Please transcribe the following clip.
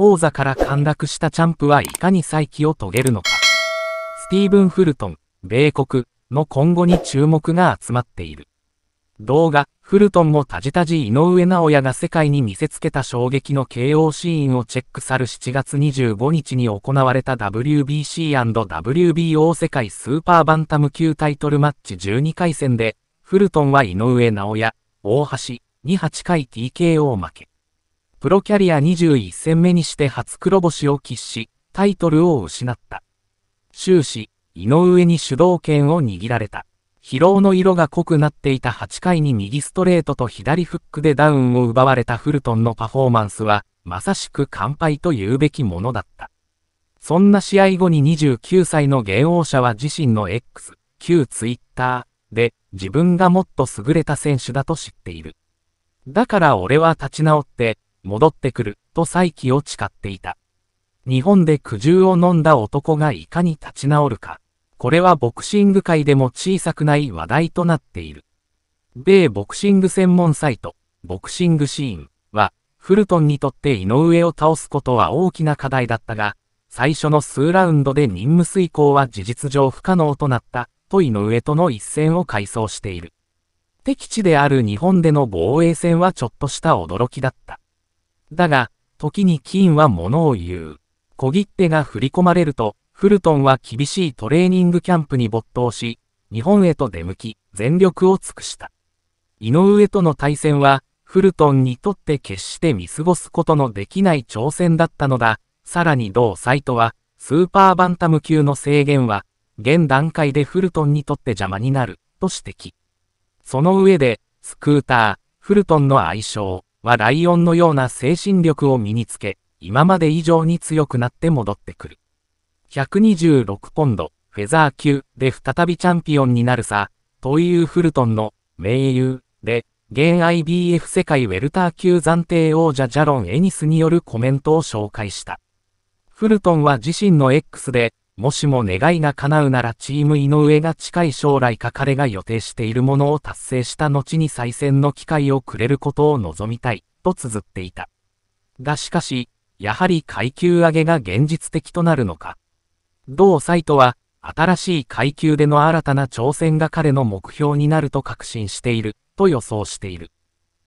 王座から陥落したチャンプはいかに再起を遂げるのか。スティーブン・フルトン、米国の今後に注目が集まっている。動画、フルトンもたじたじ井上直也が世界に見せつけた衝撃の KO シーンをチェックさる7月25日に行われた WBC&WBO 世界スーパーバンタム級タイトルマッチ12回戦で、フルトンは井上直也、大橋に8回 TKO 負け。プロキャリア21戦目にして初黒星を喫し、タイトルを失った。終始、井上に主導権を握られた。疲労の色が濃くなっていた8回に右ストレートと左フックでダウンを奪われたフルトンのパフォーマンスは、まさしく完敗と言うべきものだった。そんな試合後に29歳の芸王者は自身の X、旧 Twitter で自分がもっと優れた選手だと知っている。だから俺は立ち直って、戻ってくる、と再起を誓っていた。日本で苦渋を飲んだ男がいかに立ち直るか。これはボクシング界でも小さくない話題となっている。米ボクシング専門サイト、ボクシングシーンは、フルトンにとって井上を倒すことは大きな課題だったが、最初の数ラウンドで任務遂行は事実上不可能となった、と井上との一戦を回想している。敵地である日本での防衛戦はちょっとした驚きだった。だが、時にキーンは物を言う。小切手が振り込まれると、フルトンは厳しいトレーニングキャンプに没頭し、日本へと出向き、全力を尽くした。井上との対戦は、フルトンにとって決して見過ごすことのできない挑戦だったのだ。さらに同サイトは、スーパーバンタム級の制限は、現段階でフルトンにとって邪魔になる、と指摘。その上で、スクーター、フルトンの愛称、はライオンのような精神力を身につけ、今まで以上に強くなって戻ってくる。126ポンド、フェザー級で再びチャンピオンになるさ、というフルトンの盟友で、現 IBF 世界ウェルター級暫定王者ジャロン・エニスによるコメントを紹介した。フルトンは自身の X で、もしも願いが叶うならチーム井上が近い将来か彼が予定しているものを達成した後に再選の機会をくれることを望みたい、と綴っていた。がしかし、やはり階級上げが現実的となるのか。同サイトは、新しい階級での新たな挑戦が彼の目標になると確信している、と予想している。